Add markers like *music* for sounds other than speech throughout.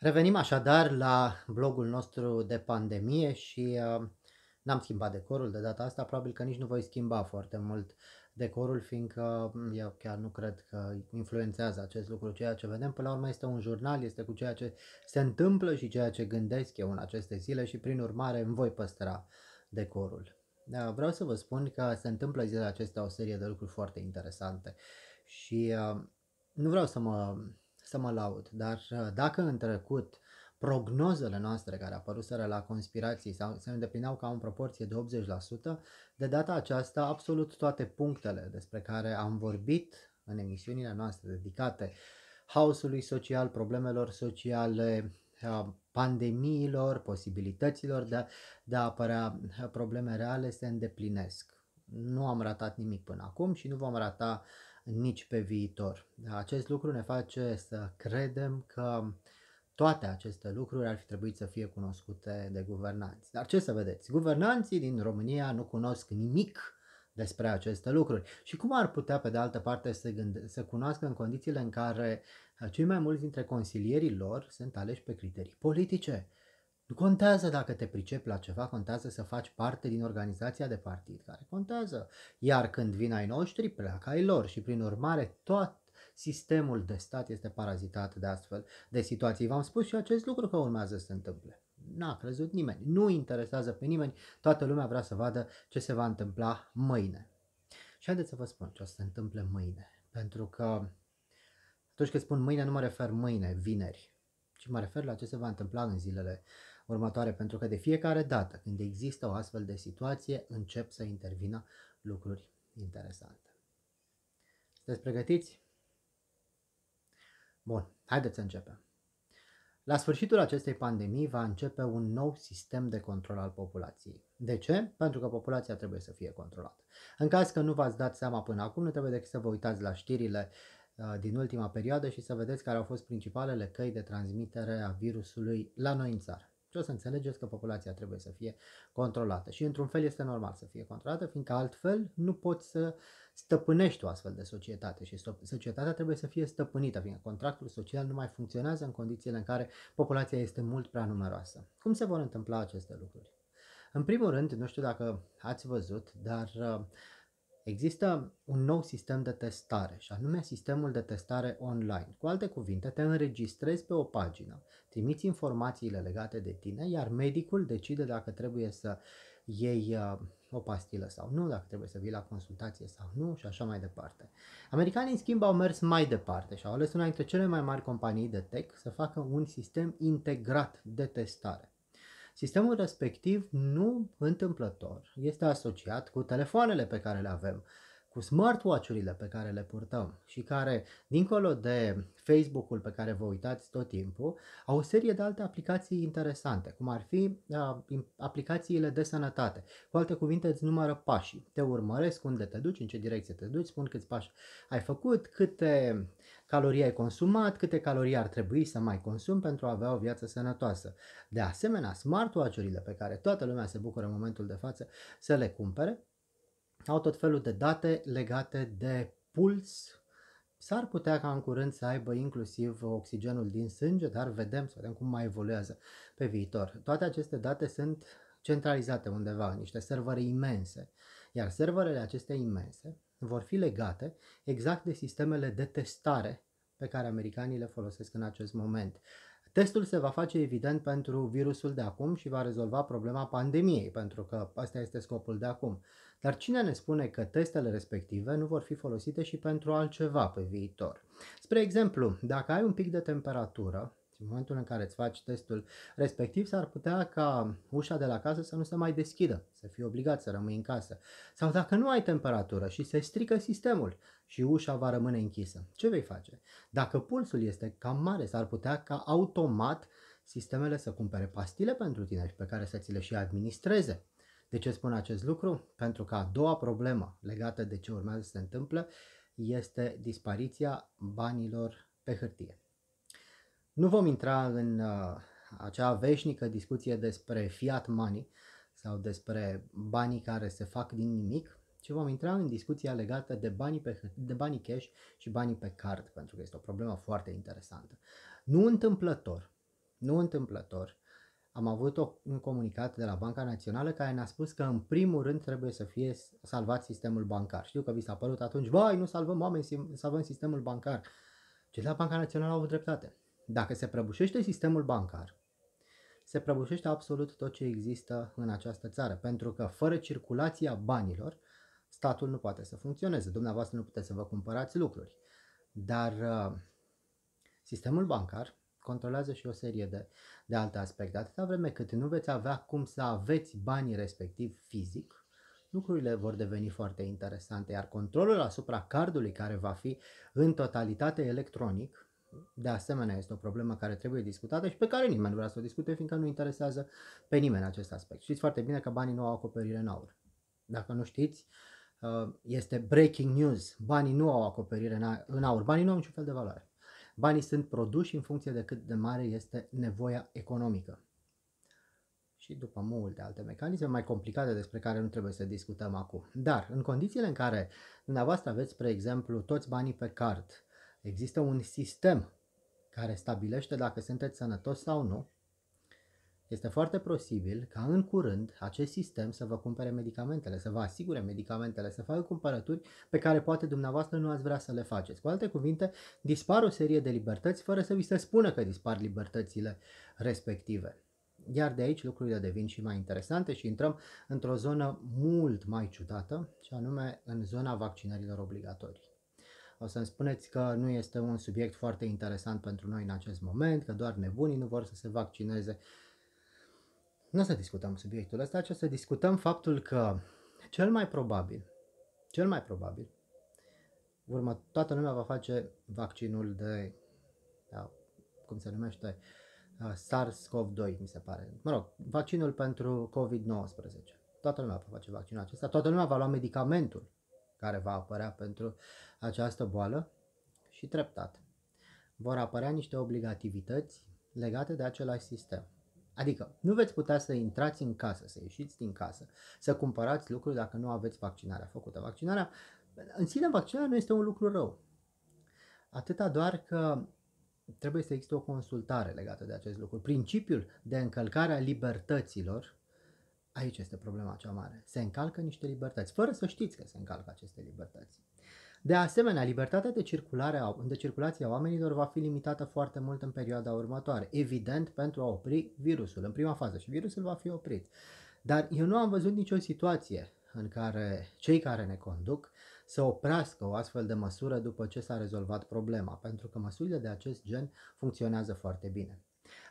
Revenim așadar la blogul nostru de pandemie și uh, n-am schimbat decorul de data asta, probabil că nici nu voi schimba foarte mult decorul, fiindcă mm, eu chiar nu cred că influențează acest lucru ceea ce vedem. Până la urmă este un jurnal, este cu ceea ce se întâmplă și ceea ce gândesc eu în aceste zile și prin urmare îmi voi păstra decorul. Uh, vreau să vă spun că se întâmplă zilele acestea o serie de lucruri foarte interesante și uh, nu vreau să mă să mă laud, dar uh, dacă în trecut prognozele noastre care apăruseră la conspirații sau se îndeplineau ca în proporție de 80%, de data aceasta absolut toate punctele despre care am vorbit în emisiunile noastre dedicate haosului social, problemelor sociale, pandemiilor, posibilităților de a, de a apărea uh, probleme reale se îndeplinesc. Nu am ratat nimic până acum și nu vom rata uh, nici pe viitor. Acest lucru ne face să credem că toate aceste lucruri ar fi trebuit să fie cunoscute de guvernanți. Dar ce să vedeți? Guvernanții din România nu cunosc nimic despre aceste lucruri. Și cum ar putea, pe de altă parte, să, gânde- să cunoască în condițiile în care eh, cei mai mulți dintre consilierii lor sunt aleși pe criterii politice? Nu contează dacă te pricepi la ceva, contează să faci parte din organizația de partid care contează. Iar când vin ai noștri, pleacă ai lor și prin urmare tot sistemul de stat este parazitat de astfel de situații. V-am spus și acest lucru că urmează să se întâmple. N-a crezut nimeni, nu interesează pe nimeni, toată lumea vrea să vadă ce se va întâmpla mâine. Și haideți să vă spun ce o să se întâmple mâine, pentru că atunci când spun mâine nu mă refer mâine, vineri, ci mă refer la ce se va întâmpla în zilele următoare, pentru că de fiecare dată când există o astfel de situație, încep să intervină lucruri interesante. Sunteți pregătiți? Bun, haideți să începem. La sfârșitul acestei pandemii va începe un nou sistem de control al populației. De ce? Pentru că populația trebuie să fie controlată. În caz că nu v-ați dat seama până acum, nu trebuie decât să vă uitați la știrile uh, din ultima perioadă și să vedeți care au fost principalele căi de transmitere a virusului la noi în țară o să înțelegeți că populația trebuie să fie controlată și într-un fel este normal să fie controlată, fiindcă altfel nu poți să stăpânești o astfel de societate și societatea trebuie să fie stăpânită, fiindcă contractul social nu mai funcționează în condițiile în care populația este mult prea numeroasă. Cum se vor întâmpla aceste lucruri? În primul rând, nu știu dacă ați văzut, dar uh, Există un nou sistem de testare și anume sistemul de testare online. Cu alte cuvinte, te înregistrezi pe o pagină, trimiți informațiile legate de tine, iar medicul decide dacă trebuie să iei uh, o pastilă sau nu, dacă trebuie să vii la consultație sau nu și așa mai departe. Americanii, în schimb, au mers mai departe și au ales una dintre cele mai mari companii de tech să facă un sistem integrat de testare. Sistemul respectiv nu întâmplător este asociat cu telefoanele pe care le avem, cu smartwatch-urile pe care le purtăm și care, dincolo de Facebook-ul pe care vă uitați tot timpul, au o serie de alte aplicații interesante, cum ar fi a, aplicațiile de sănătate. Cu alte cuvinte, îți numără pașii, te urmăresc unde te duci, în ce direcție te duci, spun câți pași ai făcut, câte calorii ai consumat, câte calorii ar trebui să mai consumi pentru a avea o viață sănătoasă. De asemenea, smartwatch-urile pe care toată lumea se bucură în momentul de față să le cumpere, au tot felul de date legate de puls, S-ar putea ca în curând să aibă inclusiv oxigenul din sânge, dar vedem să vedem cum mai evoluează pe viitor. Toate aceste date sunt centralizate undeva, niște servere imense, iar serverele acestea imense vor fi legate exact de sistemele de testare pe care americanii le folosesc în acest moment. Testul se va face evident pentru virusul de acum și va rezolva problema pandemiei, pentru că asta este scopul de acum. Dar cine ne spune că testele respective nu vor fi folosite și pentru altceva pe viitor? Spre exemplu, dacă ai un pic de temperatură, în momentul în care îți faci testul respectiv, s-ar putea ca ușa de la casă să nu se mai deschidă, să fii obligat să rămâi în casă. Sau dacă nu ai temperatură și se strică sistemul și ușa va rămâne închisă, ce vei face? Dacă pulsul este cam mare, s-ar putea ca automat sistemele să cumpere pastile pentru tine și pe care să ți le și administreze. De ce spun acest lucru? Pentru că a doua problemă legată de ce urmează să se întâmple este dispariția banilor pe hârtie. Nu vom intra în uh, acea veșnică discuție despre fiat money sau despre banii care se fac din nimic, ci vom intra în discuția legată de banii, pe, de banii cash și banii pe card, pentru că este o problemă foarte interesantă. Nu întâmplător, nu întâmplător, am avut o, un comunicat de la Banca Națională care ne-a spus că în primul rând trebuie să fie salvat sistemul bancar. Știu că vi s-a părut atunci, vai, nu salvăm oameni, salvăm sistemul bancar. Cei deci de la Banca Națională au avut dreptate dacă se prăbușește sistemul bancar, se prăbușește absolut tot ce există în această țară, pentru că fără circulația banilor, statul nu poate să funcționeze, dumneavoastră nu puteți să vă cumpărați lucruri. Dar uh, sistemul bancar controlează și o serie de, de alte aspecte. Atâta vreme cât nu veți avea cum să aveți banii respectiv fizic, lucrurile vor deveni foarte interesante, iar controlul asupra cardului care va fi în totalitate electronic de asemenea este o problemă care trebuie discutată și pe care nimeni nu vrea să o discute, fiindcă nu interesează pe nimeni acest aspect. Știți foarte bine că banii nu au acoperire în aur. Dacă nu știți, uh, este breaking news. Banii nu au acoperire în aur. Banii nu au niciun fel de valoare. Banii sunt produși în funcție de cât de mare este nevoia economică. Și după multe alte mecanisme mai complicate despre care nu trebuie să discutăm acum. Dar în condițiile în care dumneavoastră aveți, spre exemplu, toți banii pe card, Există un sistem care stabilește dacă sunteți sănătos sau nu. Este foarte posibil ca în curând acest sistem să vă cumpere medicamentele, să vă asigure medicamentele, să facă cumpărături pe care poate dumneavoastră nu ați vrea să le faceți. Cu alte cuvinte, dispar o serie de libertăți fără să vi se spună că dispar libertățile respective. Iar de aici lucrurile devin și mai interesante și intrăm într-o zonă mult mai ciudată, și anume în zona vaccinărilor obligatorii o să-mi spuneți că nu este un subiect foarte interesant pentru noi în acest moment, că doar nebunii nu vor să se vaccineze. Nu o să discutăm subiectul ăsta, ci o să discutăm faptul că cel mai probabil, cel mai probabil, urmă, toată lumea va face vaccinul de, da, cum se numește, uh, SARS-CoV-2, mi se pare. Mă rog, vaccinul pentru COVID-19. Toată lumea va face vaccinul acesta, toată lumea va lua medicamentul care va apărea pentru această boală și treptat vor apărea niște obligativități legate de același sistem. Adică nu veți putea să intrați în casă, să ieșiți din casă, să cumpărați lucruri dacă nu aveți vaccinarea făcută. Vaccinarea, în sine vaccinarea nu este un lucru rău. Atâta doar că trebuie să existe o consultare legată de acest lucru. Principiul de încălcare a libertăților Aici este problema cea mare. Se încalcă niște libertăți, fără să știți că se încalcă aceste libertăți. De asemenea, libertatea de, circulare de circulație a oamenilor va fi limitată foarte mult în perioada următoare, evident pentru a opri virusul în prima fază și virusul va fi oprit. Dar eu nu am văzut nicio situație în care cei care ne conduc să oprească o astfel de măsură după ce s-a rezolvat problema, pentru că măsurile de acest gen funcționează foarte bine.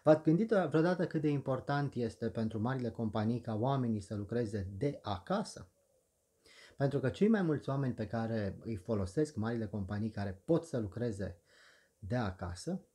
V-ați gândit vreodată cât de important este pentru marile companii ca oamenii să lucreze de acasă? Pentru că cei mai mulți oameni pe care îi folosesc marile companii care pot să lucreze de acasă,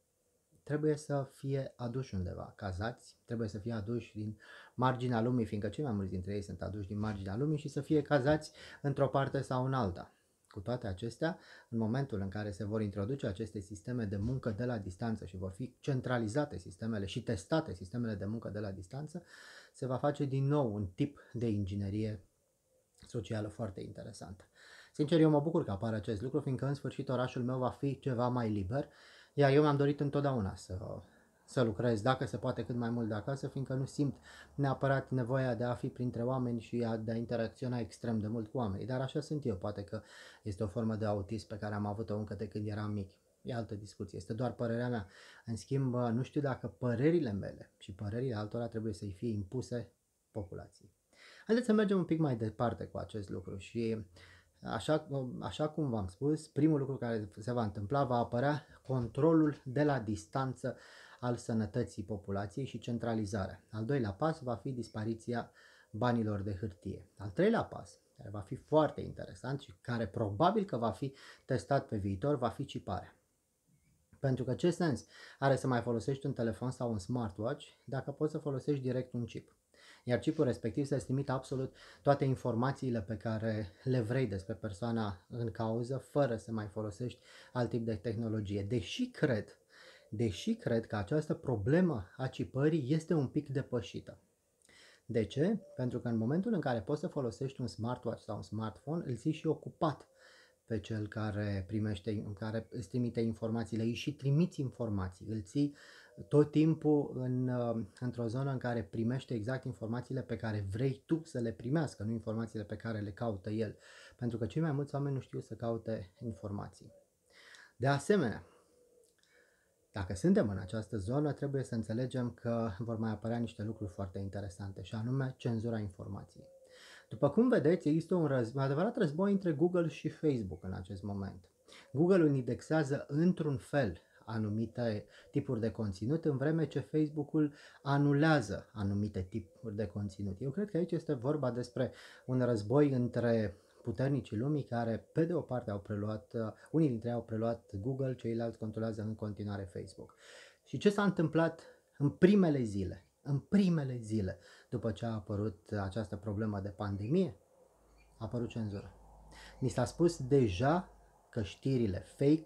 trebuie să fie aduși undeva, cazați, trebuie să fie aduși din marginea lumii, fiindcă cei mai mulți dintre ei sunt aduși din marginea lumii și să fie cazați într-o parte sau în alta. Cu toate acestea, în momentul în care se vor introduce aceste sisteme de muncă de la distanță și vor fi centralizate sistemele și testate sistemele de muncă de la distanță, se va face din nou un tip de inginerie socială foarte interesantă. Sincer, eu mă bucur că apare acest lucru, fiindcă în sfârșit orașul meu va fi ceva mai liber, iar eu mi-am dorit întotdeauna să să lucrez, dacă se poate cât mai mult de acasă, fiindcă nu simt neapărat nevoia de a fi printre oameni și de a interacționa extrem de mult cu oamenii. Dar așa sunt eu, poate că este o formă de autism pe care am avut-o încă de când eram mic. E altă discuție, este doar părerea mea. În schimb, nu știu dacă părerile mele și părerile altora trebuie să-i fie impuse populației. Haideți să mergem un pic mai departe cu acest lucru și Așa, așa cum v-am spus, primul lucru care se va întâmpla va apărea controlul de la distanță al sănătății populației și centralizarea. Al doilea pas va fi dispariția banilor de hârtie. Al treilea pas, care va fi foarte interesant și care probabil că va fi testat pe viitor, va fi ciparea. Pentru că ce sens are să mai folosești un telefon sau un smartwatch dacă poți să folosești direct un chip? Iar chipul respectiv să-ți trimită absolut toate informațiile pe care le vrei despre persoana în cauză, fără să mai folosești alt tip de tehnologie. Deși cred deși cred că această problemă a cipării este un pic depășită. De ce? Pentru că în momentul în care poți să folosești un smartwatch sau un smartphone, îl ții și ocupat pe cel care primește, în care îți trimite informațiile, îi și trimiți informații, îl ții tot timpul în, uh, într-o zonă în care primește exact informațiile pe care vrei tu să le primească, nu informațiile pe care le caută el. Pentru că cei mai mulți oameni nu știu să caute informații. De asemenea, dacă suntem în această zonă, trebuie să înțelegem că vor mai apărea niște lucruri foarte interesante, și anume cenzura informației. După cum vedeți, există un răz- adevărat război între Google și Facebook în acest moment. Google îl indexează într-un fel anumite tipuri de conținut, în vreme ce Facebook-ul anulează anumite tipuri de conținut. Eu cred că aici este vorba despre un război între puternicii lumii care, pe de o parte, au preluat, uh, unii dintre ei au preluat Google, ceilalți controlează în continuare Facebook. Și ce s-a întâmplat în primele zile, în primele zile după ce a apărut această problemă de pandemie, a apărut cenzură. Ni s-a spus deja că știrile fake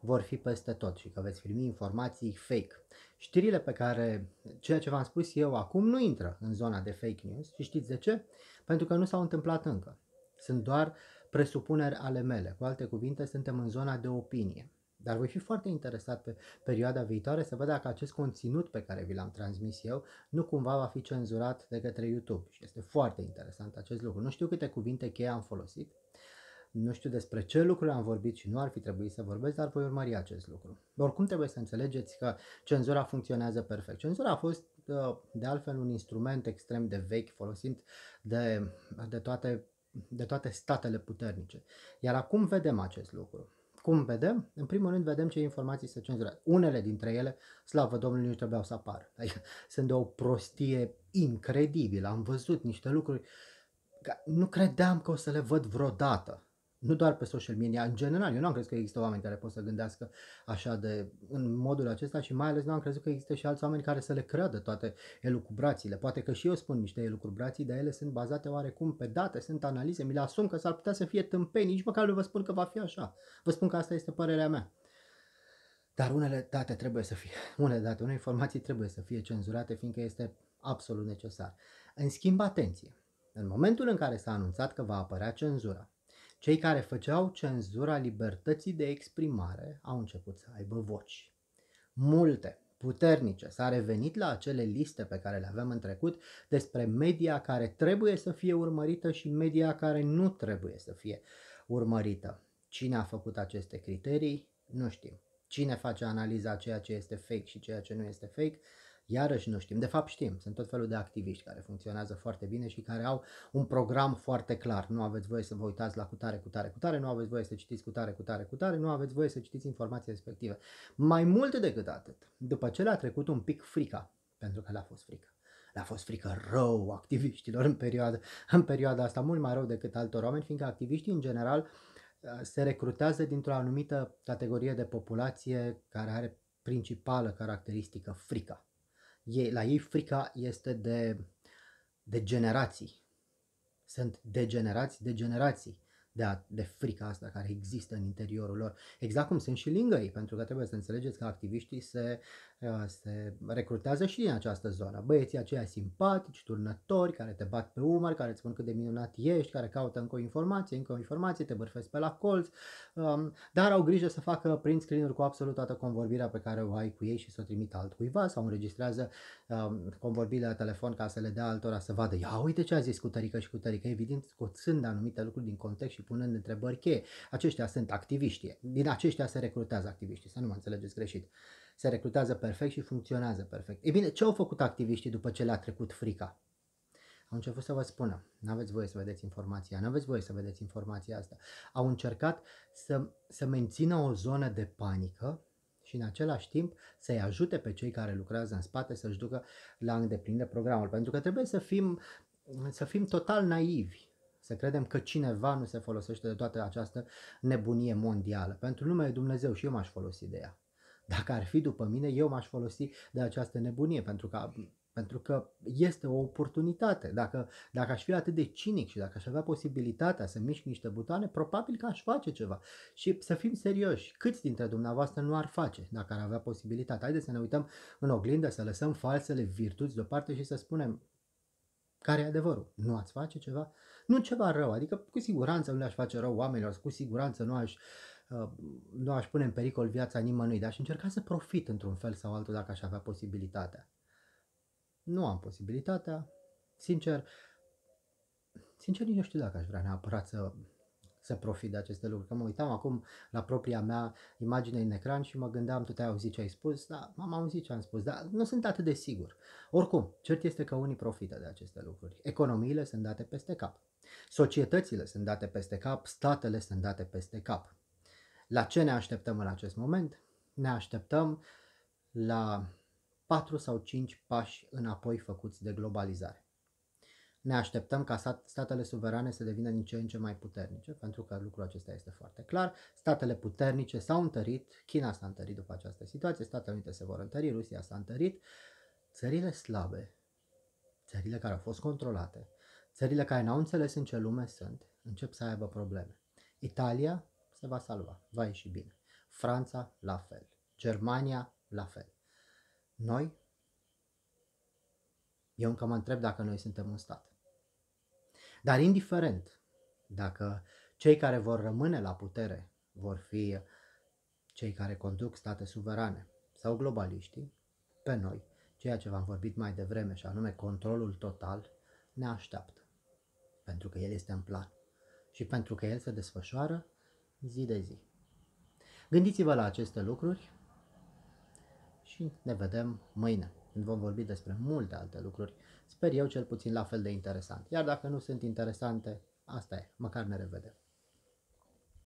vor fi peste tot și că veți primi informații fake. Știrile pe care, ceea ce v-am spus eu acum, nu intră în zona de fake news și știți de ce? Pentru că nu s-au întâmplat încă. Sunt doar presupuneri ale mele. Cu alte cuvinte, suntem în zona de opinie. Dar voi fi foarte interesat pe perioada viitoare să văd dacă acest conținut pe care vi l-am transmis eu nu cumva va fi cenzurat de către YouTube. Și este foarte interesant acest lucru. Nu știu câte cuvinte cheie am folosit, nu știu despre ce lucruri am vorbit și nu ar fi trebuit să vorbesc, dar voi urmări acest lucru. Oricum trebuie să înțelegeți că cenzura funcționează perfect. Cenzura a fost uh, de altfel un instrument extrem de vechi folosit de, de toate de toate statele puternice. Iar acum vedem acest lucru. Cum vedem? În primul rând vedem ce informații se cenzurează. Unele dintre ele, slavă Domnului, nu trebuiau să apară. Adică *laughs* sunt de o prostie incredibilă. Am văzut niște lucruri nu credeam că o să le văd vreodată nu doar pe social media, în general, eu nu am crezut că există oameni care pot să gândească așa de, în modul acesta și mai ales nu am crezut că există și alți oameni care să le creadă toate elucubrațiile. Poate că și eu spun niște elucubrații, dar ele sunt bazate oarecum pe date, sunt analize, mi le asum că s-ar putea să fie tâmpeni, nici măcar nu vă spun că va fi așa. Vă spun că asta este părerea mea. Dar unele date trebuie să fie, *laughs* unele date, unele informații trebuie să fie cenzurate, fiindcă este absolut necesar. În schimb, atenție! În momentul în care s-a anunțat că va apărea cenzura, cei care făceau cenzura libertății de exprimare au început să aibă voci. Multe, puternice, s-a revenit la acele liste pe care le avem în trecut despre media care trebuie să fie urmărită și media care nu trebuie să fie urmărită. Cine a făcut aceste criterii? Nu știm. Cine face analiza ceea ce este fake și ceea ce nu este fake? Iarăși nu știm. De fapt știm, sunt tot felul de activiști care funcționează foarte bine și care au un program foarte clar. Nu aveți voie să vă uitați la cutare, cutare, cutare, nu aveți voie să citiți cutare, cutare, cutare, nu aveți voie să citiți informații respective. Mai mult decât atât, după ce le-a trecut un pic frica, pentru că le-a fost frică. Le-a fost frică rău activiștilor în perioada, în perioada asta, mult mai rău decât altor oameni, fiindcă activiștii în general se recrutează dintr-o anumită categorie de populație care are principală caracteristică frica ei, la ei frica este de, de generații. Sunt degenerați de generații de, a, de frica asta care există în interiorul lor. Exact cum sunt și lingării, pentru că trebuie să înțelegeți că activiștii se Uh, se recrutează și din această zonă. Băieții aceia simpatici, turnători, care te bat pe umăr, care îți spun cât de minunat ești, care caută încă o informație, încă o informație, te bârfesc pe la colț, um, dar au grijă să facă print screen-uri cu absolut toată convorbirea pe care o ai cu ei și să o trimită altcuiva sau înregistrează um, convorbirile la telefon ca să le dea altora să vadă, ia uite ce a zis cu tărică și cu tărică, evident scoțând anumite lucruri din context și punând întrebări cheie. Aceștia sunt activiști. din aceștia se recrutează activiștii, să nu mă înțelegeți greșit se recrutează perfect și funcționează perfect. Ei bine, ce au făcut activiștii după ce le-a trecut frica? Au început să vă spună, nu aveți voie să vedeți informația, nu aveți voie să vedeți informația asta. Au încercat să, să mențină o zonă de panică și în același timp să-i ajute pe cei care lucrează în spate să-și ducă la îndeplinire programul. Pentru că trebuie să fim, să fim total naivi. Să credem că cineva nu se folosește de toată această nebunie mondială. Pentru e Dumnezeu și eu m-aș folosi de ea. Dacă ar fi după mine, eu m-aș folosi de această nebunie, pentru că pentru că este o oportunitate. Dacă, dacă aș fi atât de cinic și dacă aș avea posibilitatea să mișc niște butoane, probabil că aș face ceva. Și să fim serioși, câți dintre dumneavoastră nu ar face dacă ar avea posibilitatea? Haideți să ne uităm în oglindă, să lăsăm falsele virtuți deoparte și să spunem care e adevărul? Nu ați face ceva? Nu ceva rău, adică cu siguranță nu le-aș face rău oamenilor, cu siguranță nu aș uh, Uh, nu aș pune în pericol viața nimănui, dar aș încerca să profit într-un fel sau altul dacă aș avea posibilitatea. Nu am posibilitatea, sincer, sincer nici nu știu dacă aș vrea neapărat să, să profit de aceste lucruri, că mă uitam acum la propria mea imagine în ecran și mă gândeam, tu te-ai auzit ce ai spus, da, m-am auzit ce am spus, dar nu sunt atât de sigur. Oricum, cert este că unii profită de aceste lucruri. Economiile sunt date peste cap. Societățile sunt date peste cap, statele sunt date peste cap la ce ne așteptăm în acest moment? Ne așteptăm la 4 sau 5 pași înapoi făcuți de globalizare. Ne așteptăm ca statele suverane să devină din ce în ce mai puternice, pentru că lucrul acesta este foarte clar. Statele puternice s-au întărit, China s-a întărit după această situație, Statele Unite se vor întări, Rusia s-a întărit. Țările slabe, țările care au fost controlate, țările care n-au înțeles în ce lume sunt, încep să aibă probleme. Italia se va salva, va ieși bine. Franța, la fel. Germania, la fel. Noi? Eu încă mă întreb dacă noi suntem un stat. Dar indiferent dacă cei care vor rămâne la putere vor fi cei care conduc state suverane sau globaliștii, pe noi, ceea ce v-am vorbit mai devreme și anume controlul total, ne așteaptă. Pentru că el este în plan și pentru că el se desfășoară zi de zi. Gândiți-vă la aceste lucruri și ne vedem mâine, când vom vorbi despre multe alte lucruri, sper eu cel puțin la fel de interesant. Iar dacă nu sunt interesante, asta e, măcar ne revedem.